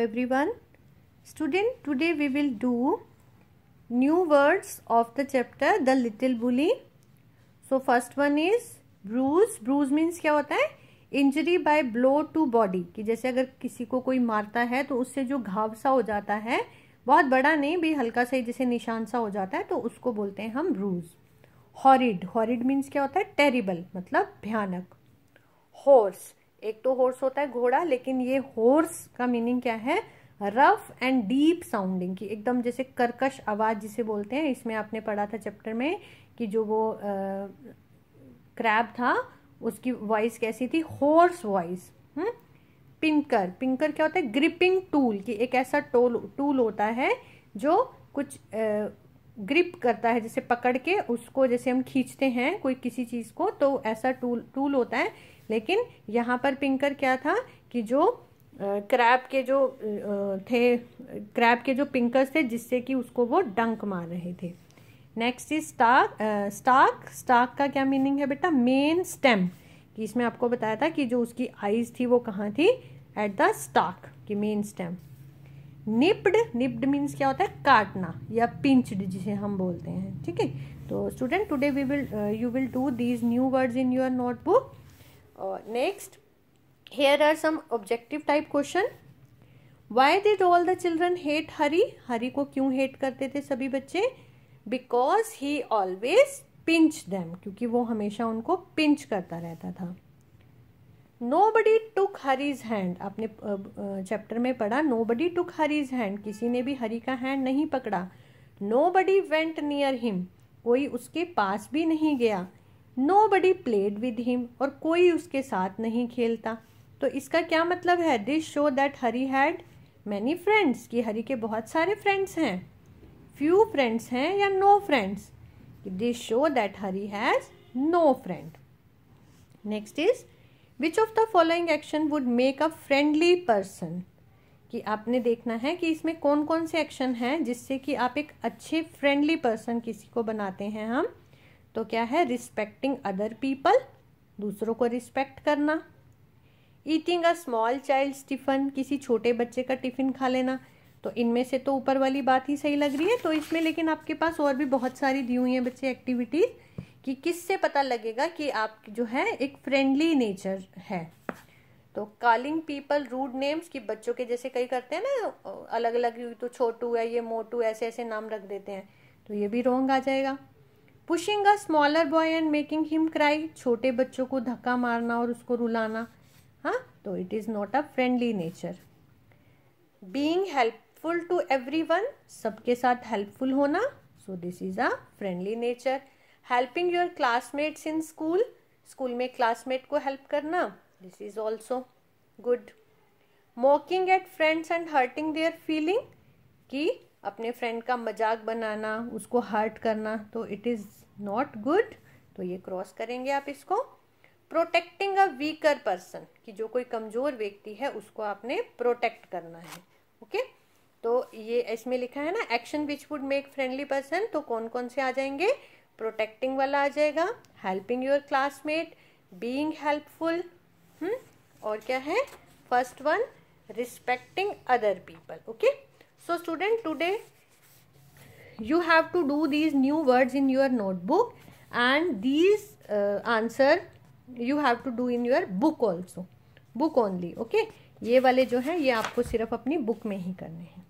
everyone student today we will do new words of the chapter the little bully so first one is bruise bruise means क्या होता है injury by blow to body कि जैसे अगर किसी को कोई मारता है तो उससे जो घाव सा हो जाता है बहुत बड़ा नहीं भी हल्का सा ही जैसे निशान सा हो जाता है तो उसको बोलते हैं हम ब्रूज हॉरिड हॉरिड मीन्स क्या होता है टेरिबल मतलब भयानक हॉर्स एक तो हॉर्स होता है घोड़ा लेकिन ये हॉर्स का मीनिंग क्या है रफ एंड डीप साउंडिंग की एकदम जैसे करकश आवाज़ जिसे बोलते हैं इसमें आपने पढ़ा था चैप्टर में कि जो वो क्रैब था उसकी वॉइस कैसी थी हॉर्स वॉइस पिंकर पिंकर क्या होता है ग्रिपिंग टूल की एक ऐसा टोल टूल होता है जो कुछ आ, ग्रिप करता है जैसे पकड़ के उसको जैसे हम खींचते हैं कोई किसी चीज़ को तो ऐसा टूल टूल होता है लेकिन यहाँ पर पिंकर क्या था कि जो क्रैप के जो थे क्रैप के जो पिंकर्स थे जिससे कि उसको वो डंक मार रहे थे next is stalk stalk stalk का क्या मीनिंग है बेटा मेन स्टेम कि इसमें आपको बताया था कि जो उसकी आइज थी वो कहाँ थी एट द स्टाक कि main stem nipped nipped means क्या होता है काटना या पिंचड जिसे हम बोलते हैं ठीक है तो student today we will you will do these new words in your notebook next here are some objective type question why did all the children hate Hari Hari को क्यों हेट करते थे सभी बच्चे because he always pinch them क्योंकि वो हमेशा उनको पिंच करता रहता था nobody took Hari's hand आपने चैप्टर में पढ़ा nobody took Hari's hand किसी ने भी हरी का हैंड नहीं पकड़ा nobody went near him कोई उसके पास भी नहीं गया nobody played with him और कोई उसके साथ नहीं खेलता तो इसका क्या मतलब है this show that Hari had many friends कि हरी के बहुत सारे फ्रेंड्स हैं फ्यू फ्रेंड्स हैं या no friends this show that Hari has no friend next is which of the following action would make a friendly person कि आपने देखना है कि इसमें कौन कौन से एक्शन हैं जिससे कि आप एक अच्छे फ्रेंडली पर्सन किसी को बनाते हैं हम तो क्या है रिस्पेक्टिंग अदर पीपल दूसरों को रिस्पेक्ट करना eating a small child tiffin किसी छोटे बच्चे का टिफ़िन खा लेना तो इनमें से तो ऊपर वाली बात ही सही लग रही है तो इसमें लेकिन आपके पास और भी बहुत सारी दी हुई हैं बच्चे एक्टिविटीज़ कि किससे पता लगेगा कि आप जो है एक फ्रेंडली नेचर है तो कॉलिंग पीपल रूड नेम्स कि बच्चों के जैसे कई करते हैं ना अलग अलग तो छोटू है ये मोटू ऐसे ऐसे नाम रख देते हैं तो ये भी रोंग आ जाएगा pushing a smaller boy and making him cry छोटे बच्चों को धक्का मारना और उसको रुलाना हाँ तो it is not a friendly nature being helpful to everyone सबके साथ हेल्पफुल होना so this is a friendly nature helping your classmates in school school में क्लासमेट को हेल्प करना this is also good mocking at friends and hurting their feeling कि अपने friend का मजाक बनाना उसको हर्ट करना तो इट इज़ नॉट गुड तो ये क्रॉस करेंगे आप इसको प्रोटेक्टिंग अ वीकर पर्सन कि जो कोई कमज़ोर व्यक्ति है उसको आपने प्रोटेक्ट करना है ओके okay? तो ये इसमें लिखा है ना action which would make friendly person तो कौन कौन से आ जाएंगे प्रोटेक्टिंग वाला आ जाएगा helping your classmate being helpful और क्या है first one respecting other people okay so student today you have to do these new words in your notebook and these answer you have to do in your book also book only okay ये वाले जो हैं ये आपको सिर्फ अपनी book में ही करने हैं